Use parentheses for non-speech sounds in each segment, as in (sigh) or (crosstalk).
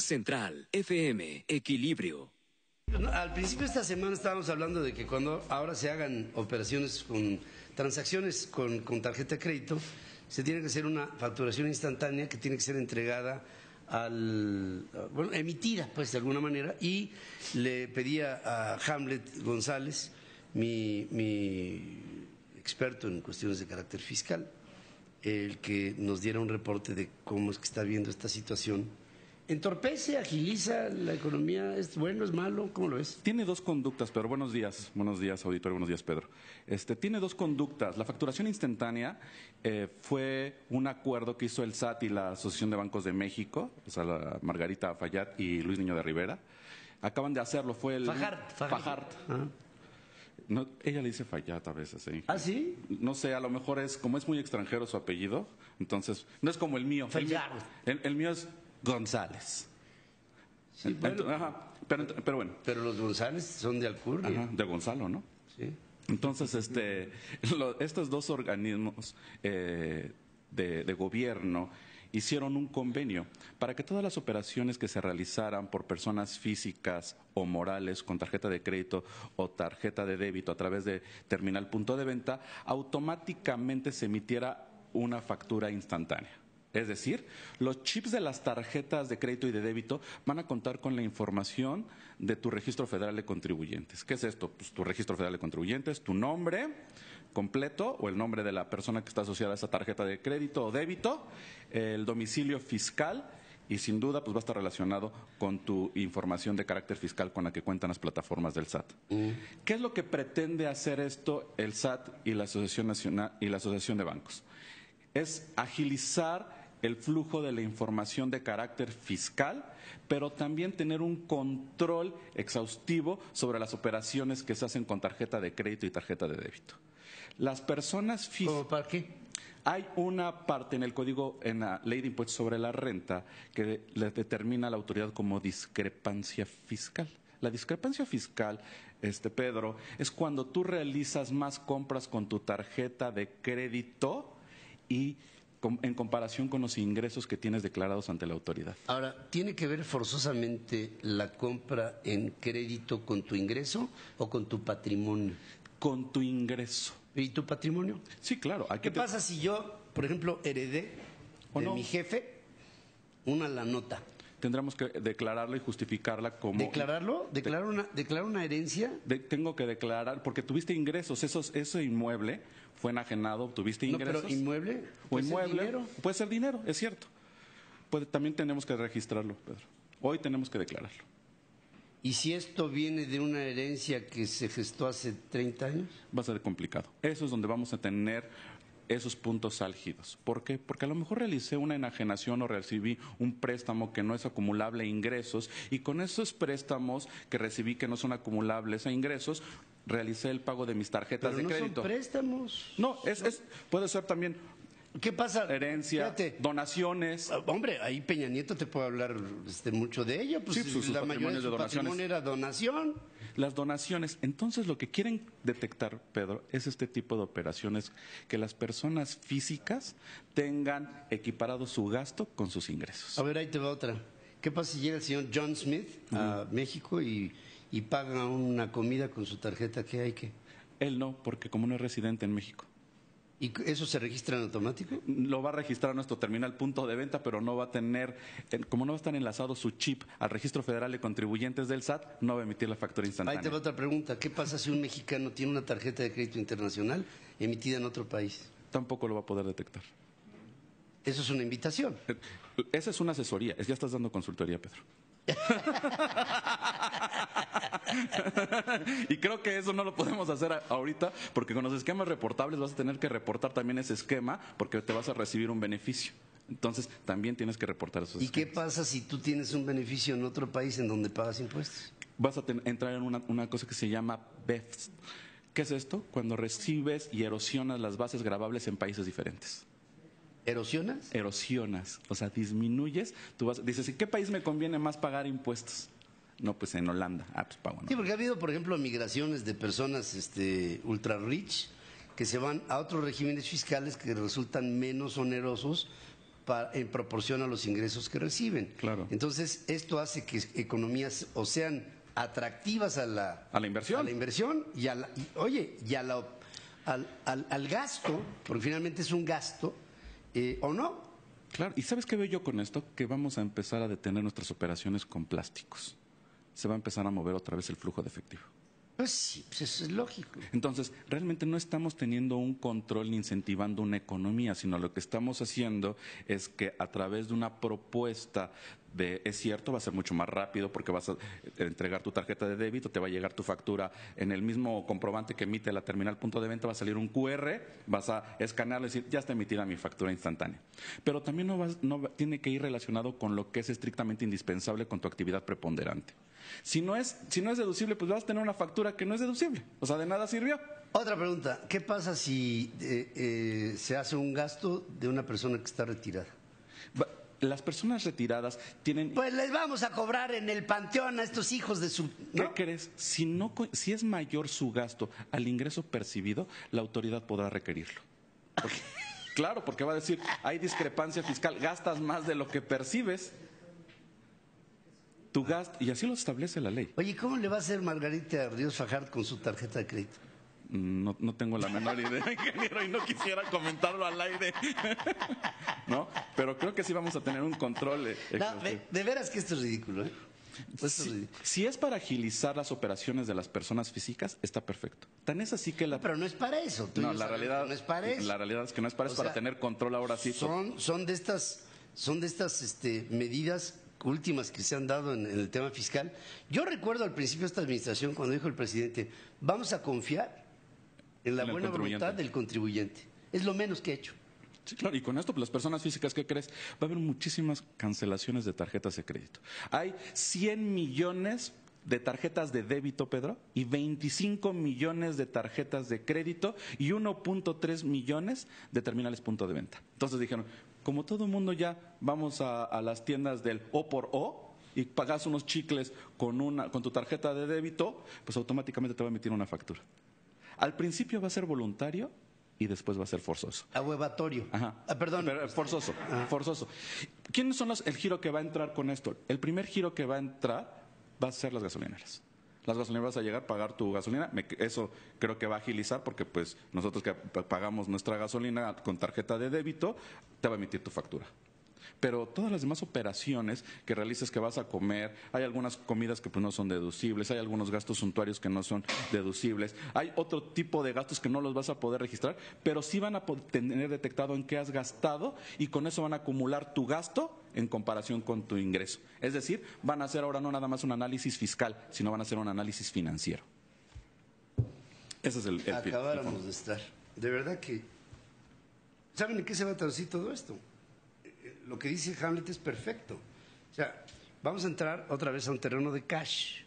Central, FM, Equilibrio. Al principio de esta semana estábamos hablando de que cuando ahora se hagan operaciones con transacciones con, tarjeta de crédito, se tiene que hacer una facturación instantánea que tiene que ser entregada al bueno, emitida pues de alguna manera y le pedía a Hamlet González, mi, mi experto en cuestiones de carácter fiscal, el que nos diera un reporte de cómo es que está viendo esta situación ¿Entorpece, agiliza la economía? ¿Es bueno, es malo? ¿Cómo lo es? Tiene dos conductas, pero Buenos días, buenos días, auditor, buenos días, Pedro. Este, tiene dos conductas. La facturación instantánea eh, fue un acuerdo que hizo el SAT y la Asociación de Bancos de México, o sea, la Margarita Fayad y Luis Niño de Rivera. Acaban de hacerlo, fue el... Fajart. Ah. ella le dice Fayat a veces. ¿sí? ¿eh? ¿Ah, sí? No sé, a lo mejor es, como es muy extranjero su apellido, entonces, no es como el mío. Fayat. el mío es González. pero, bueno. Pero los González son de Alcurnia. de Gonzalo, ¿no? Sí. Entonces, este, estos dos organismos eh, de gobierno hicieron un convenio para que todas las operaciones que se realizaran por personas físicas o morales con tarjeta de crédito o tarjeta de débito a través de terminal punto de venta automáticamente se emitiera una factura instantánea. Es decir, los chips de las tarjetas de crédito y de débito van a contar con la información de tu registro federal de contribuyentes. ¿Qué es esto? Pues tu registro federal de contribuyentes, tu nombre completo o el nombre de la persona que está asociada a esa tarjeta de crédito o débito, el domicilio fiscal y sin duda pues va a estar relacionado con tu información de carácter fiscal con la que cuentan las plataformas del SAT. Mm. ¿Qué es lo que pretende hacer esto el SAT y la Asociación Nacional y la Asociación de Bancos? Es agilizar el flujo de la información de carácter fiscal, pero también tener un control exhaustivo sobre las operaciones que se hacen con tarjeta de crédito y tarjeta de débito. Las personas físicas... para qué? Hay una parte en el código, en la ley de impuestos sobre la renta, que le determina a la autoridad como discrepancia fiscal. La discrepancia fiscal, este Pedro, es cuando tú realizas más compras con tu tarjeta de crédito y en comparación con los ingresos que tienes declarados ante la autoridad. Ahora, ¿tiene que ver forzosamente la compra en crédito con tu ingreso o con tu patrimonio? Con tu ingreso. ¿Y tu patrimonio? Sí, claro. ¿Qué pasa si yo, por ejemplo, heredé de no? mi jefe una la nota? tendremos que declararlo y justificarla como... ¿Declararlo? ¿Declarar una, herencia? tengo que declarar, porque tuviste ingresos, esos, ese inmueble fue enajenado, tuviste ingresos. pero inmueble o inmueble dinero? puede ser dinero, es cierto. Pues, también tenemos que registrarlo, Pedro. Hoy tenemos que declararlo. ¿Y si esto viene de una herencia que se gestó hace 30 años? Va a ser complicado. Eso es donde vamos a tener esos puntos álgidos. ¿Por qué? Porque a lo mejor realicé una enajenación o recibí un préstamo que no es acumulable a ingresos y con esos préstamos que recibí que no son acumulables a ingresos, realicé el pago de mis tarjetas de no crédito. Son préstamos. No, es, es, puede ser también ¿Qué pasa? Herencia, donaciones. Ah, hombre, ahí Peña Nieto te puede hablar este, mucho de ella, pues, sí, pues, de patrimonio era donación. Las donaciones. Entonces lo que quieren detectar, Pedro, es este tipo de operaciones que las personas físicas tengan equiparado su gasto con sus ingresos. A ver, ahí te va otra. ¿Qué pasa si llega el señor John Smith a México y, paga una comida con su tarjeta? ¿Qué hay que? Él no, porque como no es residente en México. ¿Y eso se registra en automático? Lo va a registrar nuestro terminal punto de venta, pero no va a tener, como no va a estar enlazado su chip al registro federal de contribuyentes del SAT, no va a emitir la factura instantánea. Ahí te va otra pregunta. ¿Qué pasa si un mexicano tiene una tarjeta de crédito internacional emitida en otro país? Tampoco lo va a poder detectar. Eso es una invitación. (laughs) Esa es una asesoría. Ya estás dando consultoría, Pedro. (laughs) y creo que eso no lo podemos hacer ahorita, porque con los esquemas reportables vas a tener que reportar también ese esquema, porque te vas a recibir un beneficio. Entonces, también tienes que reportar esos ¿Y qué pasa si tú tienes un beneficio en otro país en donde pagas impuestos? Vas a entrar en una, una cosa que se llama BEFS. ¿Qué es esto? Cuando recibes y erosionas las bases grabables en países diferentes. ¿Erosionas? Erosionas, o sea, disminuyes. Tú vas, dices, ¿en qué país me conviene más pagar impuestos? No, pues en Holanda. Ah, pues Sí, porque ha habido, por ejemplo, migraciones de personas este, ultra rich que se van a otros regímenes fiscales que resultan menos onerosos en proporción a los ingresos que reciben. Claro. Entonces, esto hace que economías o sean atractivas a la, inversión. A la inversión y, oye, y a la, al, al, al gasto, porque finalmente es un gasto eh, o no. Claro, y ¿sabes qué veo yo con esto? Que vamos a empezar a detener nuestras operaciones con plásticos. Se va a empezar a mover otra vez el flujo de efectivo. Pues sí, pues eso es lógico. Entonces, realmente no estamos teniendo un control ni incentivando una economía, sino lo que estamos haciendo es que a través de una propuesta de, es cierto, va a ser mucho más rápido porque vas a entregar tu tarjeta de débito, te va a llegar tu factura en el mismo comprobante que emite la terminal punto de venta, va a salir un QR, vas a escanearlo y decir, ya está emitida mi factura instantánea. Pero también no tiene que ir relacionado con lo que es estrictamente indispensable con tu actividad preponderante. Si no es, si no es deducible, pues vas a tener una factura que no es deducible. O sea, de nada sirvió. Otra pregunta, ¿qué pasa si eh, eh, se hace un gasto de una persona que está retirada? las personas retiradas tienen. Pues les vamos a cobrar en el panteón a estos hijos de su. ¿Qué crees? Si, no, si es mayor su gasto al ingreso percibido, la autoridad podrá requerirlo. (laughs) claro, porque va a decir, hay discrepancia fiscal, gastas más de lo que percibes. Tu gasto, y así lo establece la ley. Oye, ¿cómo le va a hacer Margarita Ríos Fajard con su tarjeta de crédito? No, tengo la menor idea, (laughs) ingeniero, y no quisiera comentarlo al aire. (laughs) ¿No? Pero creo que sí vamos a tener un control. Eh, eh, de, veras que esto es ridículo. ¿eh? si, es para agilizar las operaciones de las personas físicas, está perfecto. Tan es así que la. pero no es para eso. no, la realidad, no es para eso. La realidad es que no es para eso, para tener control ahora sí. Son, son de estas, son de estas este, medidas últimas que se han dado en, el tema fiscal. Yo recuerdo al principio de esta administración cuando dijo el presidente, vamos a confiar en la buena voluntad del contribuyente. Es lo menos que he hecho. Sí, claro, y con esto, pues, las personas físicas, ¿qué crees? Va a haber muchísimas cancelaciones de tarjetas de crédito. Hay 100 millones de tarjetas de débito, Pedro, y 25 millones de tarjetas de crédito y 1.3 millones de terminales punto de venta. Entonces dijeron, como todo el mundo ya vamos a, las tiendas del O por O y pagas unos chicles con, una, con tu tarjeta de débito, pues automáticamente te va a emitir una factura. Al principio va a ser voluntario y después va a ser forzoso. Ahuevatorio. Ajá. Ah, perdón. Eh, forzoso, ah. forzoso. ¿Quiénes son los, el giro que va a entrar con esto? El primer giro que va a entrar va a ser las gasolineras las vas a llegar, a pagar tu gasolina. eso creo que va a agilizar porque pues nosotros que pagamos nuestra gasolina con tarjeta de débito, te va a emitir tu factura pero todas las demás operaciones que realices que vas a comer, hay algunas comidas que pues, no son deducibles, hay algunos gastos suntuarios que no son deducibles, hay otro tipo de gastos que no los vas a poder registrar, pero sí van a tener detectado en qué has gastado y con eso van a acumular tu gasto en comparación con tu ingreso. Es decir, van a hacer ahora no nada más un análisis fiscal, sino van a hacer un análisis financiero. Ese es el... el Acabáramos de estar. De verdad que... ¿Saben en qué se va a traducir todo esto? Lo que dice Hamlet es perfecto. O sea, vamos a entrar otra vez a un terreno de cash,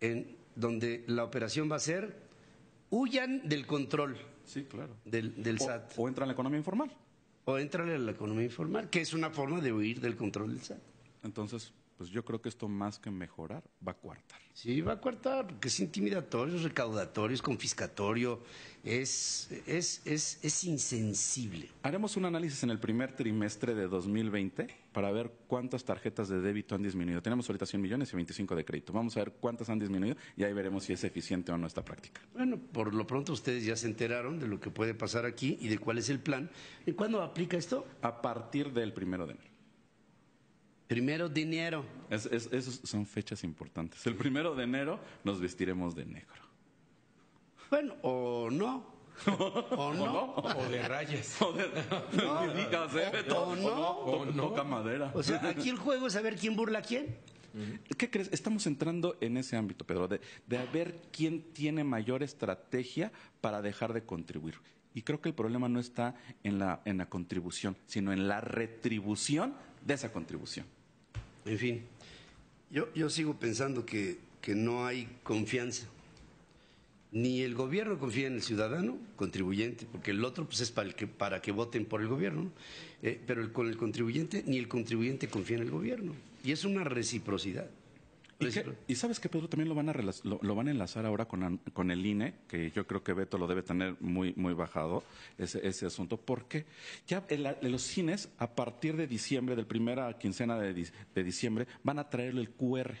en donde la operación va a ser huyan del control. Del, SAT. O entra en la economía informal o entrarle a la economía informal, que es una forma de huir del control del SAT. Entonces, pues yo creo que esto más que mejorar va a coartar. Sí, va a coartar, porque es intimidatorio, es recaudatorio, es confiscatorio, es, insensible. Haremos un análisis en el primer trimestre de 2020 para ver cuántas tarjetas de débito han disminuido. Tenemos ahorita 100 millones y 25 de crédito. Vamos a ver cuántas han disminuido y ahí veremos si es eficiente o no esta práctica. Bueno, por lo pronto ustedes ya se enteraron de lo que puede pasar aquí y de cuál es el plan. ¿Y cuándo aplica esto? A partir del primero de enero. Primero dinero. enero. son fechas importantes. El primero de enero nos vestiremos de negro. Bueno, o no. (laughs) O, no. O de rayas. (laughs) O de no. (laughs) O, o, no. O no. Toca madera. O sea, aquí el juego es saber quién burla a quién. ¿Qué crees? Estamos entrando en ese ámbito, Pedro, de, ver quién tiene mayor estrategia para dejar de contribuir. Y creo que el problema no está en la, en la contribución, sino en la retribución de esa contribución. En fin, yo, sigo pensando que, no hay confianza. Ni el gobierno confía en el ciudadano contribuyente, porque el otro pues, es para, que, voten por el gobierno, eh, pero con el contribuyente, ni el contribuyente confía en el gobierno. Y es una reciprocidad. Y, sabes que Pedro también lo van a van a enlazar ahora con, el INE, que yo creo que Beto lo debe tener muy muy bajado ese, ese asunto, porque ya en los cines a partir de diciembre, del primera quincena de, diciembre, van a traerle el QR.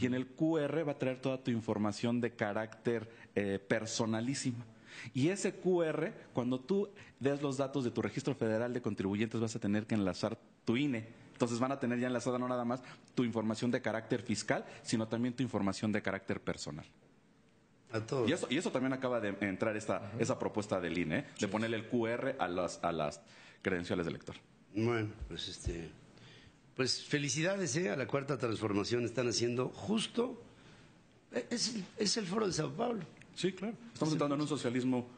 Y en el QR va a traer toda tu información de carácter eh, personalísima. Y ese QR, cuando tú des los datos de tu registro federal de contribuyentes, vas a tener que enlazar tu INE entonces van a tener ya enlazada no nada más tu información de carácter fiscal, sino también tu información de carácter personal. A todos. Y, eso, también acaba de entrar esta, esa propuesta del INE, de ponerle el QR a las, credenciales del lector. Bueno, pues este. Pues felicidades ¿eh? a la cuarta transformación. Están haciendo justo. E, es, es el foro de Sao Paulo. Sí, claro. Estamos entrando en un socialismo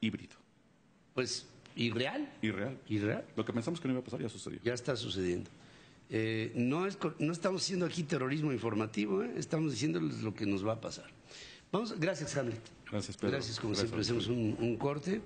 híbrido. Pues ¿Irreal? Irreal. Irreal. Lo que pensamos que no iba a pasar ya sucedió. Ya está sucediendo. Eh, no, es, no estamos haciendo aquí terrorismo informativo, ¿eh? estamos diciéndoles lo que nos va a pasar. Vamos, gracias, Hamlet. Gracias, Pedro. Gracias, como siempre, hacemos un corte.